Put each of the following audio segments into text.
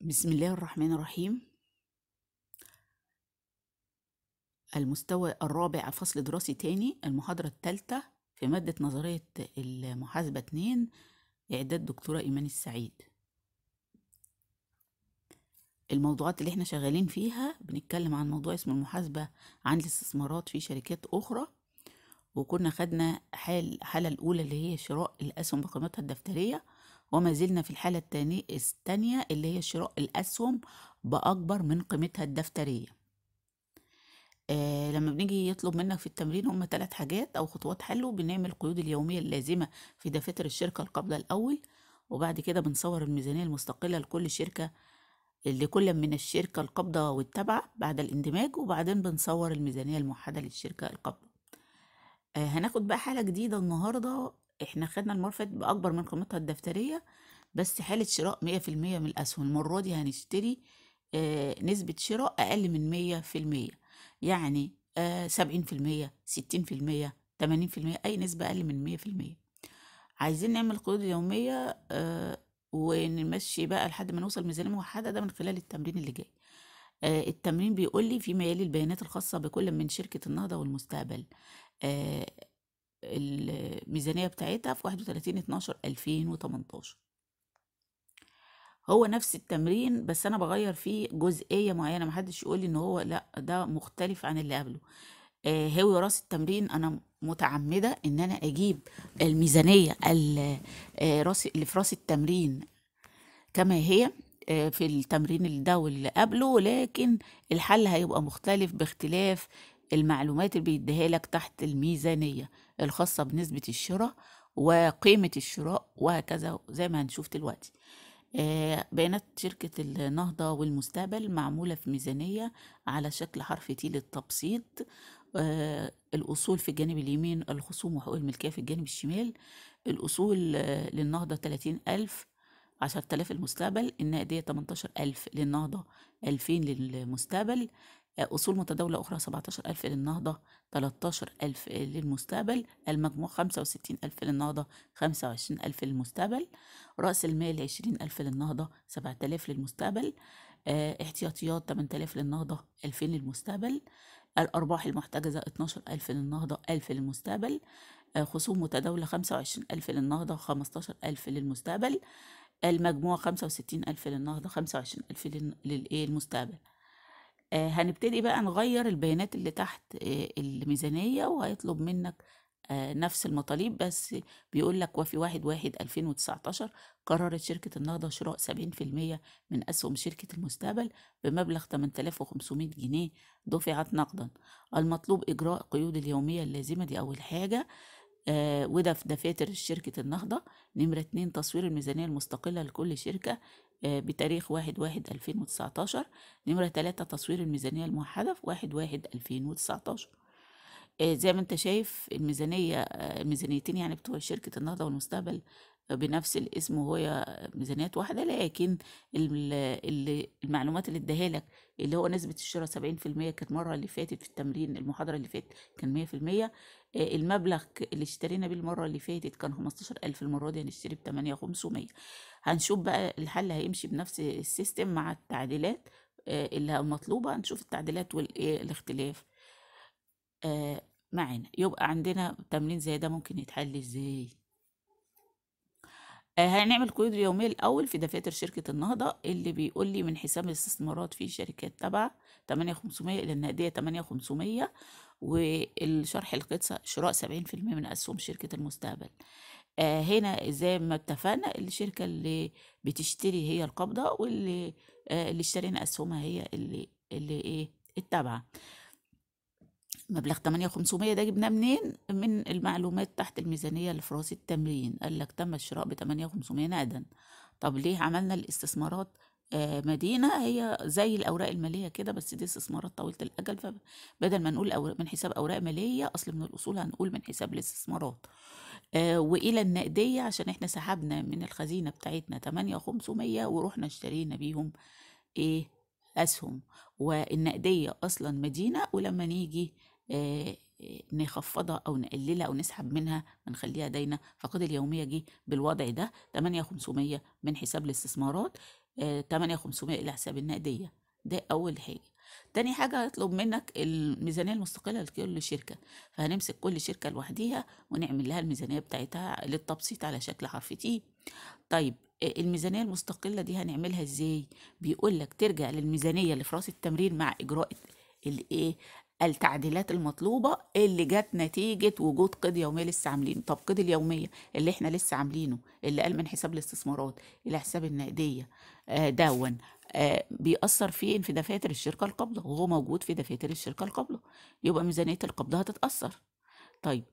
بسم الله الرحمن الرحيم المستوى الرابع فصل دراسي تاني المحاضرة التالتة في مادة نظرية المحاسبة اتنين إعداد دكتورة إيمان السعيد الموضوعات اللي احنا شغالين فيها بنتكلم عن موضوع اسمه المحاسبة عن الاستثمارات في شركات أخرى وكنا خدنا حال الحالة الأولى اللي هي شراء الأسهم بقيمتها الدفترية وما زلنا في الحالة الثانية اللي هي شراء الأسهم بأكبر من قيمتها الدفترية آه لما بنيجي يطلب منك في التمرين هم ثلاث حاجات أو خطوات حلو بنعمل القيود اليومية اللازمة في دفاتر الشركة القابضة الأول وبعد كده بنصور الميزانية المستقلة لكل شركة لكل من الشركة القابضة والتابعة بعد الاندماج وبعدين بنصور الميزانية الموحدة للشركة القابضة آه هناخد بقى حالة جديدة النهاردة احنا خدنا المورفيت باكبر من قيمتها الدفتريه بس حاله شراء 100% من الاسهم المره دي هنشتري آه نسبه شراء اقل من 100% يعني آه 70% 60% 80% اي نسبه اقل من 100% عايزين نعمل قيود يوميه آه ونمشي بقى لحد ما نوصل ميزانيه موحده ده من خلال التمرين اللي جاي آه التمرين بيقول لي فيما يلي البيانات الخاصه بكل من شركه النهضه والمستقبل آه الميزانية بتاعتها في 31 12 2018 هو نفس التمرين بس انا بغير فيه جزئية معينة محدش يقولي ان هو لا ده مختلف عن اللي قبله هوي آه، هو راس التمرين انا متعمدة ان انا اجيب الميزانية آه، اللي في راس التمرين كما هي آه، في التمرين ده واللي قبله لكن الحل هيبقى مختلف باختلاف المعلومات اللي بيديها لك تحت الميزانية الخاصة بنسبة الشراء وقيمة الشراء وهكذا زي ما هنشوف دلوقتي آه، بيانات شركة النهضة والمستقبل معمولة في ميزانية على شكل حرف تي للتبسيط آه، الأصول في الجانب اليمين الخصوم وحقوق الملكية في الجانب الشمال الأصول آه، للنهضة تلاتين ألف عشرة آلاف المستقبل النقدية تمنتاشر ألف للنهضة ألفين للمستقبل أصول متداولة أخرى 17000 للنهضة 13000 للمستقبل المجموع 65000 للنهضة 25000 للمستقبل رأس المال 20000 للنهضة 7000 للمستقبل آه، احتياطيات 8000 للنهضة 2000 للمستقبل الأرباح المحتجزة 12000 للنهضة 1000 للمستقبل آه، خصوم متداولة 25000 للنهضة 15000 للمستقبل المجموع 65000 للنهضة 25000 ألف للمستقبل آه، هنبتدي بقى نغير البيانات اللي تحت آه، الميزانية وهيطلب منك آه، نفس المطالب بس بيقول لك وفي واحد واحد 2019 قررت شركة النهضة شراء 70% من أسهم شركة المستقبل بمبلغ 8500 جنيه دفعت نقدا المطلوب إجراء قيود اليومية اللازمة دي أول حاجة آه وده في دفاتر شركة النهضة نمرة اتنين تصوير الميزانية المستقلة لكل شركة آه بتاريخ واحد واحد ألفين وتسعتاشر نمرة تلاتة تصوير الميزانية الموحدة في واحد واحد ألفين وتسعتاشر آه، زي ما انت شايف الميزانية آه، الميزانيتين يعني بتوع شركة النهضة والمستقبل بنفس الاسم وهو ميزانيات واحدة لكن المعلومات اللي اداها لك اللي هو نسبة الشراء سبعين في المية كانت المرة اللي فاتت في التمرين المحاضرة اللي فاتت كان مية في المية آه، المبلغ اللي اشترينا بيه المرة اللي فاتت كان خمستاشر ألف المرة دي هنشتري ب 8500 هنشوف بقى الحل هيمشي بنفس السيستم مع التعديلات آه، اللي مطلوبة هنشوف التعديلات والاختلاف آه، معانا يبقى عندنا تمرين زي ده ممكن يتحل ازاي آه، هنعمل قيود اليومية الأول في دفاتر شركة النهضة اللي بيقول لي من حساب الاستثمارات في شركات تبع 8500 إلى النقدية 8500 والشرح القدسة شراء 70% من أسهم شركة المستقبل آه، هنا زي ما اتفقنا الشركة اللي بتشتري هي القابضة واللي آه، اللي اشترينا أسهمها هي اللي اللي إيه التابعة مبلغ 8500 ده جبناه منين من المعلومات تحت الميزانية راس التمرين قال لك تم الشراء ب 8500 نقدا طب ليه عملنا الاستثمارات آه مدينة هي زي الأوراق المالية كده بس دي استثمارات طويلة الأجل فبدل ما نقول من حساب أوراق مالية أصل من الأصول هنقول من حساب الاستثمارات آه وإلى النقدية عشان إحنا سحبنا من الخزينة بتاعتنا 8500 ورحنا اشترينا بيهم إيه أسهم والنقدية أصلا مدينة ولما نيجي آه، آه، نخفضها أو نقللها أو نسحب منها ونخليها داينة فقد اليومية جه بالوضع ده 8500 من حساب الاستثمارات 8500 آه، إلى حساب النقدية ده أول حاجة تاني حاجة هيطلب منك الميزانية المستقلة لكل شركة فهنمسك كل شركة لوحديها ونعمل لها الميزانية بتاعتها للتبسيط على شكل حرف تي طيب الميزانية المستقلة دي هنعملها ازاي بيقول لك ترجع للميزانية اللي في راس التمرين مع إجراء الايه التعديلات المطلوبة اللي جت نتيجة وجود قيد يومية لسه عاملينه طب قيد اليومية اللي احنا لسه عاملينه اللي قال من حساب الاستثمارات إلى حساب النقدية آه دون آه بيأثر فين في دفاتر الشركة القابضة وهو موجود في دفاتر الشركة القابضة يبقى ميزانية القبض هتتأثر طيب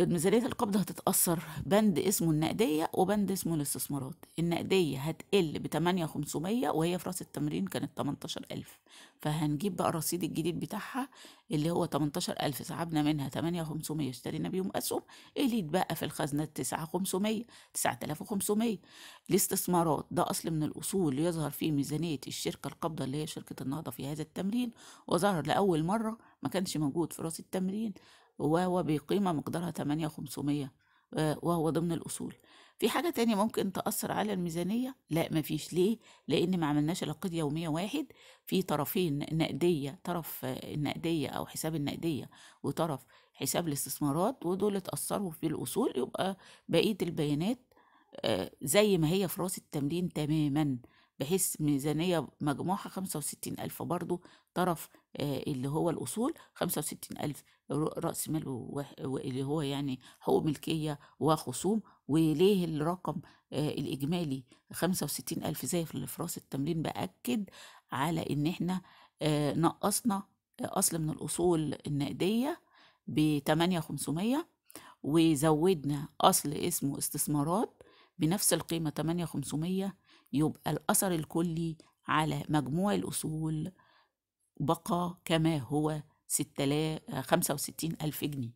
الميزانية القبض هتتأثر بند اسمه النقدية وبند اسمه الاستثمارات النقدية هتقل ب 8500 وهي في راس التمرين كانت 18000 فهنجيب بقى الرصيد الجديد بتاعها اللي هو 18000 سحبنا منها 8500 اشترينا بيهم أسهم اللي بقى في الخزنة 9500 9500 الاستثمارات ده أصل من الأصول يظهر فيه ميزانية الشركة القابضة اللي هي شركة النهضة في هذا التمرين وظهر لأول مرة ما كانش موجود في راس التمرين وهو بقيمة مقدارها 8500 آه، وهو ضمن الأصول في حاجة تانية ممكن تأثر على الميزانية؟ لا مفيش ليه؟ لأن ما عملناش نقيض يومية واحد في طرفين نقدية طرف النقدية آه، أو حساب النقدية وطرف حساب الاستثمارات ودول اتأثروا في الأصول يبقى بقية البيانات آه، زي ما هي في راس التمرين تماما بحيث ميزانية مجموعها خمسة وستين ألف برضو طرف آه، اللي هو الأصول خمسة وستين ألف رأس مال اللي هو يعني حقوق ملكية وخصوم وليه الرقم آه، الإجمالي خمسة وستين ألف زي في الفراس التمرين بأكد على إن إحنا آه، نقصنا أصل من الأصول النقدية بتمانية خمسمية وزودنا أصل اسمه استثمارات بنفس القيمة تمانية خمسمية يبقى الأثر الكلي على مجموع الأصول بقى كما هو 65 ألف جنيه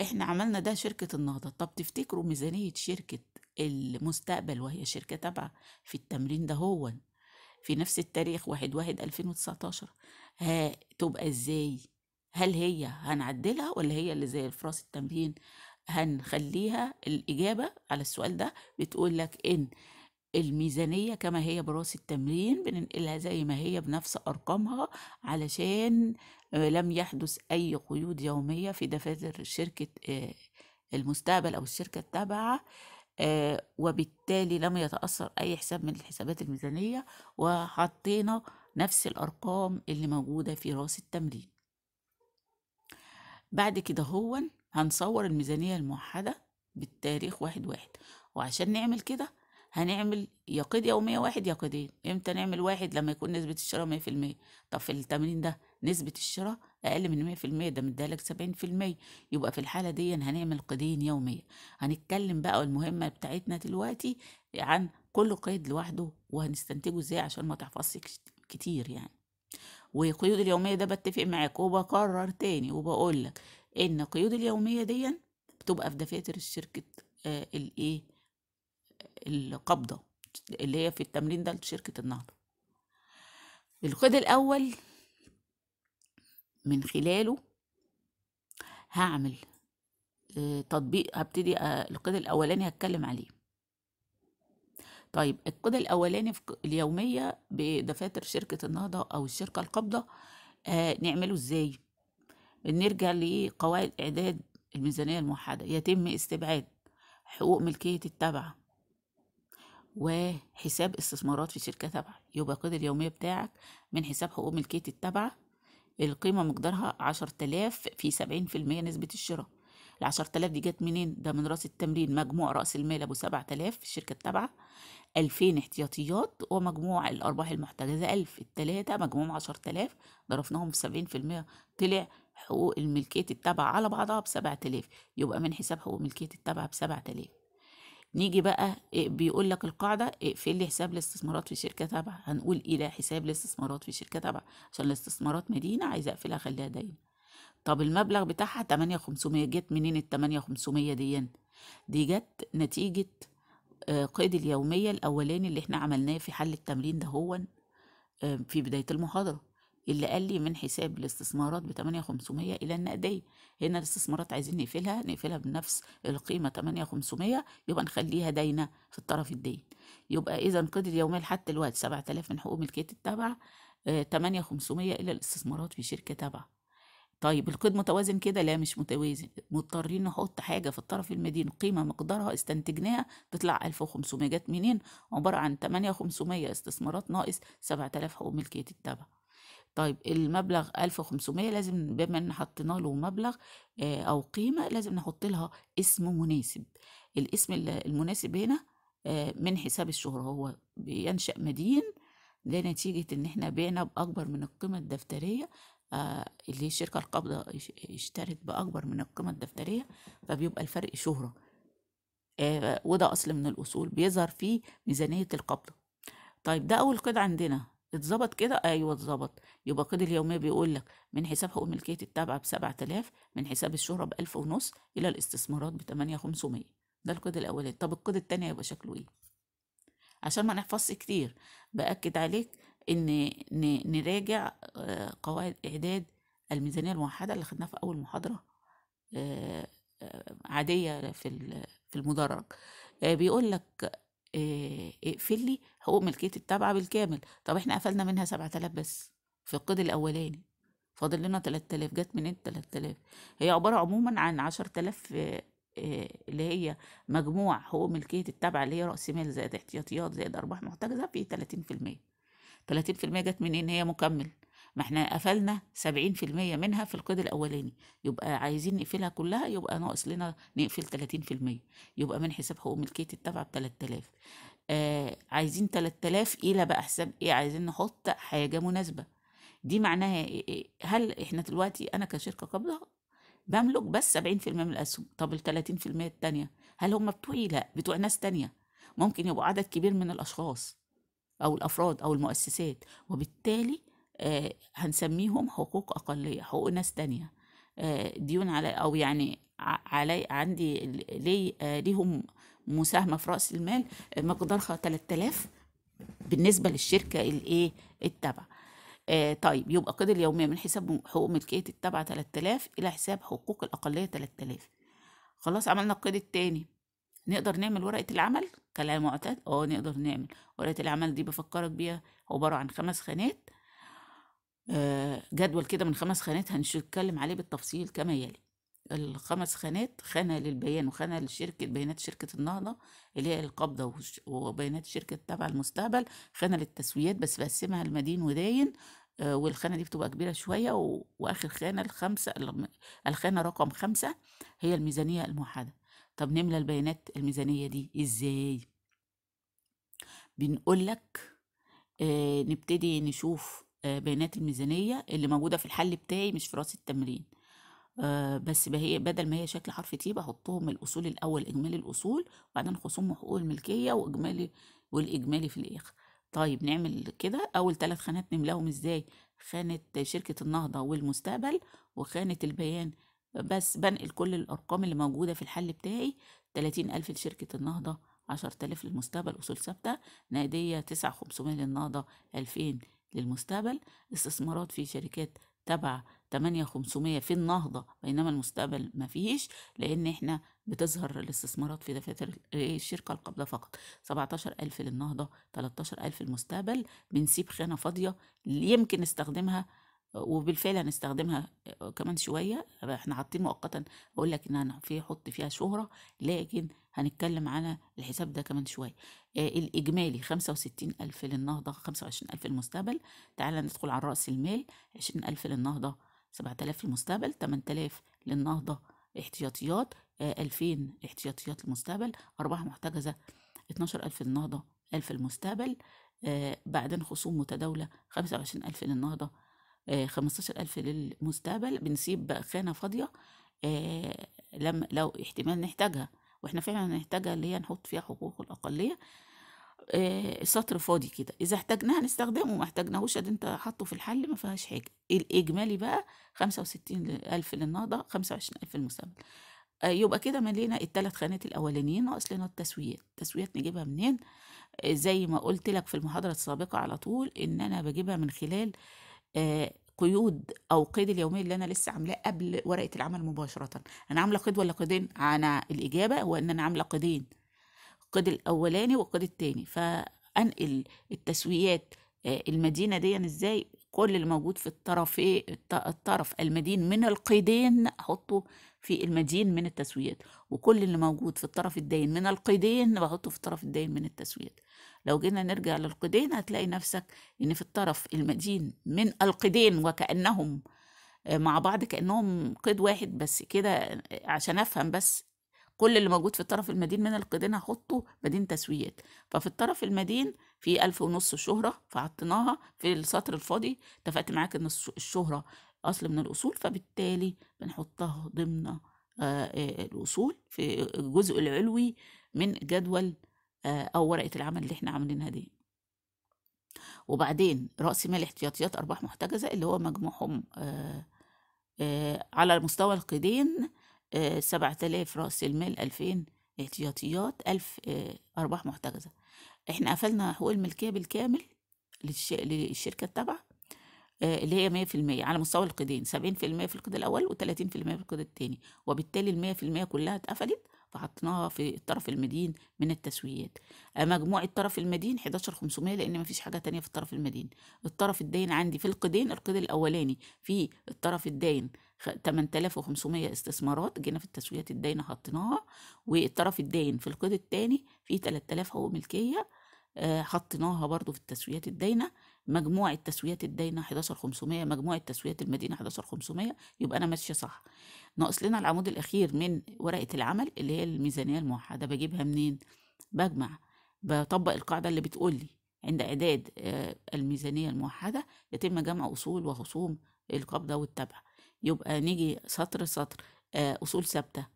احنا عملنا ده شركة النهضة طب تفتكروا ميزانية شركة المستقبل وهي شركة تابعة في التمرين ده هو في نفس التاريخ واحد واحد 2019 هتبقى ازاي هل هي هنعدلها ولا هي اللي زي الفراس التمرين هنخليها الإجابة على السؤال ده بتقول لك إن الميزانية كما هي برأس التمرين بننقلها زي ما هي بنفس أرقامها علشان آه، لم يحدث أي قيود يومية في دفاتر شركة آه، المستقبل أو الشركة التابعة آه، وبالتالي لم يتأثر أي حساب من الحسابات الميزانية وحطينا نفس الأرقام اللي موجودة في رأس التمرين بعد كده هو هنصور الميزانية الموحدة بالتاريخ واحد واحد وعشان نعمل كده هنعمل يقيد يومية واحد يقيدين امتى نعمل واحد لما يكون نسبة الشراء مية في المية طب في التمرين ده نسبة الشراء أقل من مية في المية ده مدالك سبعين في المية يبقى في الحالة دي هنعمل قيدين يومية هنتكلم بقى المهمة بتاعتنا دلوقتي عن كل قيد لوحده وهنستنتجه ازاي عشان ما تحفظش كتير يعني وقيود اليومية ده بتفق معاك وبكرر تاني وبقولك ان قيود اليومية دي بتبقى في دفاتر الشركة آه الايه القبضة اللي هي في التمرين ده لشركة النهضة القيد الأول من خلاله هعمل آه، تطبيق هبتدي آه، القيد الأولاني هتكلم عليه طيب القيد الأولاني في اليومية بدفاتر شركة النهضة أو الشركة القابضة آه، نعمله إزاي؟ نرجع لقواعد إعداد الميزانية الموحدة يتم استبعاد حقوق ملكية التابعه وحساب استثمارات في شركة تابعة يبقى قيد اليومية بتاعك من حساب حقوق ملكية التابعة القيمة مقدارها عشر تلاف في سبعين في المية نسبة الشراء العشر تلاف دي جت منين ده من رأس التمرين مجموع رأس المال أبو سبع تلاف في الشركة التابعة ألفين احتياطيات ومجموع الأرباح المحتجزة ألف التلاتة مجموع عشر تلاف ضربناهم في سبعين في المية طلع حقوق الملكية التابعة على بعضها بسبع تلاف يبقى من حساب حقوق ملكية التابعة بسبع تلاف نيجي بقى إيه، بيقول لك القاعده اقفل إيه، لي حساب الاستثمارات في شركه تابعه هنقول الى حساب الاستثمارات في شركه تابعه عشان الاستثمارات مدينه عايزه اقفلها اخليها دايما طب المبلغ بتاعها 8500 جت منين ال 8500 دي دي جت نتيجه آه، قيد اليوميه الاولاني اللي احنا عملناه في حل التمرين ده هو آه، في بدايه المحاضره اللي قال لي من حساب الاستثمارات ب 8500 الى النقديه هنا الاستثمارات عايزين نقفلها نقفلها بنفس القيمه 8500 يبقى نخليها داينه في الطرف الدين يبقى اذا قدر يوميا لحد دلوقتي 7000 من حقوق ملكيه التابعه آه، 8500 الى الاستثمارات في شركه تابعه طيب القيد متوازن كده لا مش متوازن مضطرين نحط حاجة في الطرف المدين قيمة مقدارها استنتجناها تطلع 1500 جت منين عبارة عن 8500 استثمارات ناقص 7000 حقوق ملكية التابعه طيب المبلغ 1500 لازم بما ان حطينا له مبلغ آه، او قيمه لازم نحط لها اسم مناسب الاسم المناسب هنا آه، من حساب الشهرة هو بينشأ مدين ده نتيجة إن إحنا بعنا بأكبر من القيمة الدفترية آه، اللي هي الشركة القابضة اشترت بأكبر من القيمة الدفترية فبيبقى الفرق شهرة وده أصل من الأصول بيظهر في ميزانية القبضة طيب ده أول قيد عندنا اتظبط كده ايوه اتظبط يبقى قيد اليوميه بيقول لك من حساب حقوق ملكيه التابعه ب 7000 من حساب الشهره ب 1000 ونص الى الاستثمارات ب 8500 ده القيد الاولاني طب القيد الثاني هيبقى شكله ايه عشان ما نحفظش كتير باكد عليك ان نراجع آه، قواعد اعداد الميزانيه الموحده اللي خدناها في اول محاضره آه، آه، عاديه في في المدرج بيقول لك آه، اقفل لي حقوق ملكيه التابعه بالكامل طب احنا قفلنا منها 7000 بس في القيد الاولاني فاضل لنا 3000 جت منين 3000 هي عباره عموما عن 10000 آه، آه، اللي هي مجموع حقوق ملكيه التابعه اللي هي راس مال زائد احتياطيات زائد ارباح محتجزه في 30% 30% جت منين هي مكمل ما احنا قفلنا 70% منها في القيد الاولاني يبقى عايزين نقفلها كلها يبقى ناقص لنا نقفل 30% يبقى من حساب حقوق ملكيه التبع ب 3000 آه عايزين 3000 الى إيه بقى حساب ايه عايزين نحط حاجه مناسبه دي معناها إيه، إيه، هل احنا دلوقتي انا كشركه قابضه بملك بس 70% من الاسهم طب ال 30% الثانيه هل هم بتوعي لا بتوع ناس تانية ممكن يبقوا عدد كبير من الاشخاص او الافراد او المؤسسات وبالتالي آه، هنسميهم حقوق أقلية حقوق ناس تانية آه، ديون على أو يعني علي عندي لي آه، ليهم مساهمة في رأس المال مقدارها 3000 بالنسبة للشركة الإيه التابعة طيب يبقى قيد اليومية من حساب حقوق ملكية التابعة 3000 إلى حساب حقوق الأقلية 3000 خلاص عملنا القيد التاني نقدر نعمل ورقة العمل معتاد اه نقدر نعمل ورقة العمل دي بفكرك بيها عبارة عن خمس خانات آه، جدول كده من خمس خانات هنتكلم عليه بالتفصيل كما يلي الخمس خانات خانة للبيان وخانة لشركة بيانات شركة النهضة اللي هي القبضة وبيانات شركة تبع المستقبل خانة للتسويات بس بقسمها المدين وداين آه، والخانة دي بتبقى كبيرة شوية وآخر خانة الخمسة الخانة رقم خمسة هي الميزانية الموحدة طب نملى البيانات الميزانية دي إزاي؟ بنقول لك آه، نبتدي نشوف آه، بيانات الميزانية اللي موجودة في الحل بتاعي مش في راس التمرين آه، بس هي بدل ما هي شكل حرف تي بحطهم الأصول الأول إجمالي الأصول وبعدين خصوم وحقوق الملكية وإجمالي والإجمالي في الآخر طيب نعمل كده أول ثلاث خانات نملاهم إزاي خانة شركة النهضة والمستقبل وخانة البيان بس بنقل كل الأرقام اللي موجودة في الحل بتاعي تلاتين ألف لشركة النهضة عشر تلاف للمستقبل أصول ثابتة نقدية تسعة خمسمية للنهضة ألفين للمستقبل استثمارات في شركات تبع 8500 في النهضة بينما المستقبل ما فيهش لأن إحنا بتظهر الاستثمارات في دفاتر الشركة القابضة فقط 17000 للنهضة 13000 المستقبل بنسيب خانة فاضية يمكن استخدمها وبالفعل هنستخدمها آه، كمان شويه احنا حاطين مؤقتا بقول لك ان انا في حط فيها شهره لكن هنتكلم على الحساب ده كمان شويه آه الاجمالي 65000 للنهضه 25000 للمستقبل تعال ندخل على راس المال 20000 للنهضه 7000 للمستقبل 8000 للنهضه احتياطيات 2000 آه، احتياطيات للمستقبل ارباح محتجزه 12000 للنهضه 1000 للمستقبل آه بعدين خصوم متداوله 25000 للنهضه 15 آه، ألف للمستقبل بنسيب خانة فاضية آه، لم لو احتمال نحتاجها واحنا فعلا نحتاجها اللي هي نحط فيها حقوق الأقلية آه، سطر فاضي كده إذا احتاجناها نستخدمه ما احتاجناهوش ده أنت حاطه في الحل ما فيهاش حاجة الإجمالي بقى 65 ألف للنهضة 25 ألف للمستقبل يبقى كده ملينا الثلاث خانات الاولانيين ناقص لنا التسويات التسويات نجيبها منين زي ما قلت لك في المحاضره السابقه على طول ان انا بجيبها من خلال آه، قيود او قيد اليوميه اللي انا لسه عاملاه قبل ورقه العمل مباشره انا عامله قيد ولا قيدين انا الاجابه هو ان انا عامله قيدين القيد الاولاني والقيد الثاني فانقل التسويات آه، المدينه دي ازاي كل اللي موجود في الطرف ايه الطرف المدين من القيدين احطه في المدين من التسويات وكل اللي موجود في الطرف الداين من القيدين بحطه في الطرف الداين من التسويات لو جينا نرجع للقيدين هتلاقي نفسك ان في الطرف المدين من القيدين وكانهم آه، مع بعض كانهم قيد واحد بس كده آه، عشان افهم بس كل اللي موجود في الطرف المدين من القيدين هحطه بدين تسويات ففي الطرف المدين في ألف ونص شهرة فحطيناها في السطر الفاضي اتفقت معاك ان الشهرة أصل من الأصول فبالتالي بنحطها ضمن آه، الأصول في الجزء العلوي من جدول آه، أو ورقة العمل اللي احنا عاملينها دي وبعدين رأس مال احتياطيات أرباح محتجزة اللي هو مجموعهم آه، آه، على مستوى القيدين 7000 رأس المال ألفين احتياطيات ألف أرباح محتجزة احنا قفلنا حقوق الملكية بالكامل للشركة التابعة اللي هي مية في المية على مستوى القيدين سبعين في المية في القيد الأول وتلاتين في المية في القيد التاني وبالتالي المية في المية كلها اتقفلت فحطيناها في الطرف المدين من التسويات آه، مجموع الطرف المدين 11500 لان مفيش حاجه تانية في الطرف المدين الطرف الداين عندي في القيدين القيد الاولاني في الطرف الداين 8500 استثمارات جينا في التسويات الداينه حطيناها والطرف الداين في القيد الثاني في 3000 هو ملكيه آه، حطيناها برضو في التسويات الداينه مجموع التسويات الداينه 11500 مجموع التسويات المدينه 11500 يبقى انا ماشيه صح ناقص لنا العمود الاخير من ورقه العمل اللي هي الميزانيه الموحده بجيبها منين بجمع بطبق القاعده اللي بتقول لي عند اعداد آه، الميزانيه الموحده يتم جمع اصول وخصوم القبضه والتبع يبقى نيجي سطر سطر آه، اصول ثابته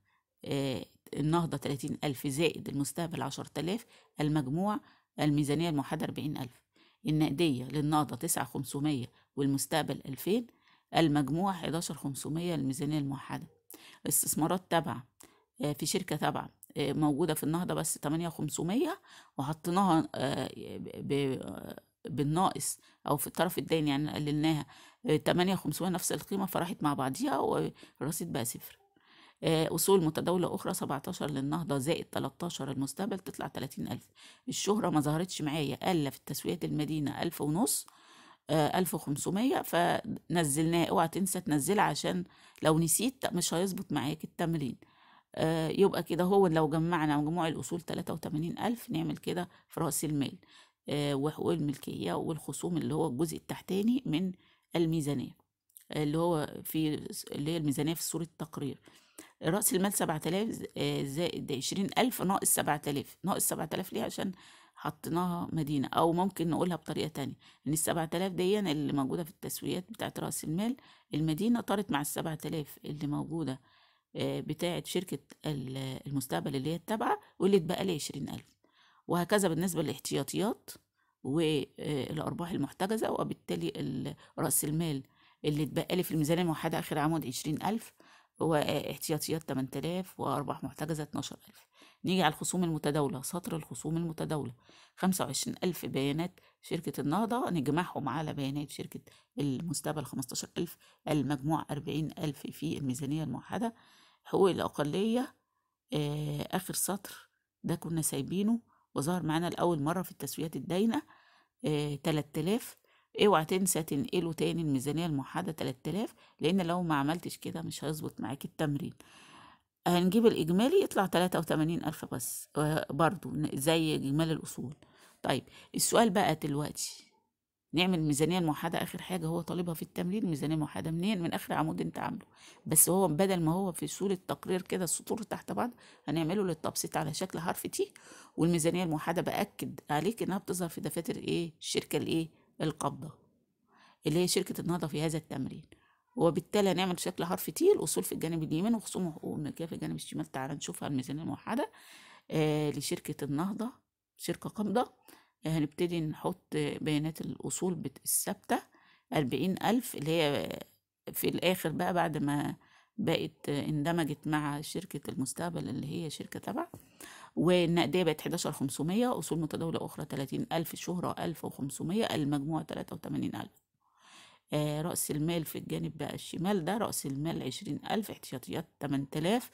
آه، النهضه 30000 زائد المستقبل 10000 المجموع الميزانيه الموحده 40000 النقدية للنهضة تسعة خمسمية والمستقبل ألفين المجموع حداشر خمسمية للميزانية الموحدة استثمارات تابعة آه، في شركة تابعة آه، موجودة في النهضة بس خمسمية وحطيناها آه، بالناقص أو في الطرف الدين يعني قللناها خمسمية نفس القيمة فراحت مع بعضيها والرصيد بقى صفر آه، أصول متداولة أخرى 17 للنهضة زائد 13 المستقبل تطلع 30000 الشهرة ما ظهرتش معايا إلا في التسويات المدينة 1000 ونص 1500 آه، فنزلناه اوعى تنسى تنزلها عشان لو نسيت مش هيظبط معاك التمرين آه، يبقى كده هو لو جمعنا مجموع الأصول 83000 نعمل كده في رأس المال وحقوق الملكية والخصوم اللي هو الجزء التحتاني من الميزانية اللي هو في اللي هي الميزانية في صورة تقرير رأس المال سبعة آلاف آه، زائد عشرين ألف ناقص سبعة آلاف ناقص سبعة آلاف ليه عشان حطيناها مدينة أو ممكن نقولها بطريقة تانية إن السبعة آلاف دي اللي موجودة في التسويات بتاعة رأس المال المدينة طارت مع السبعة آلاف اللي موجودة آه، بتاعة شركة المستقبل اللي هي التابعة واللي اتبقى لي عشرين ألف وهكذا بالنسبة للاحتياطيات والأرباح آه، المحتجزة وبالتالي رأس المال اللي اتبقى لي في الميزانية الموحدة آخر عمود عشرين ألف واحتياطيات 8000 وأرباح محتجزة 12000 نيجي على الخصوم المتداولة سطر الخصوم المتداولة 25000 بيانات شركة النهضة نجمعهم على بيانات شركة المستقبل 15000 المجموع 40000 في الميزانية الموحدة حقوق الأقلية آه، آخر سطر ده كنا سايبينه وظهر معانا لأول مرة في التسويات الداينة آه 3000 اوعى تنسى تنقله تاني الميزانية الموحدة 3000 لان لو ما عملتش كده مش هيظبط معاك التمرين هنجيب الإجمالي يطلع تلاتة وتمانين ألف بس آه، برضو زي اجمال الأصول طيب السؤال بقى دلوقتي نعمل الميزانية الموحدة آخر حاجة هو طالبها في التمرين ميزانية موحدة منين من آخر عمود أنت عامله بس هو بدل ما هو في صورة تقرير كده السطور تحت بعض هنعمله للتبسيط على شكل حرف تي والميزانية الموحدة بأكد عليك إنها بتظهر في دفاتر إيه الشركة الإيه القبضة اللي هي شركة النهضة في هذا التمرين وبالتالي هنعمل شكل حرف تي الأصول في الجانب اليمين وخصوم وحقوق الملكية في الجانب الشمال تعالى نشوفها الميزانية الموحدة آه لشركة النهضة شركة آه هنبتدي نحط بيانات الأصول الثابتة أربعين ألف اللي هي في الآخر بقى بعد ما بقت اندمجت مع شركة المستقبل اللي هي شركة تبع والنقديه بقت 11500 اصول متداوله اخرى 30000 شهره 1500 المجموع 83000 آه رأس المال في الجانب بقى الشمال ده رأس المال 20000 احتياطيات 8000 تلاف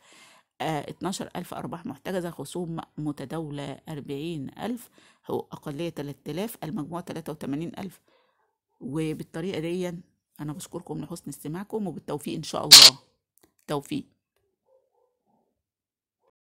آه، اتناشر أرباح محتجزة خصوم متداولة 40000 هو أقلية 3000 المجموع 83000 وبالطريقة دي أنا بشكركم لحسن استماعكم وبالتوفيق إن شاء الله توفيق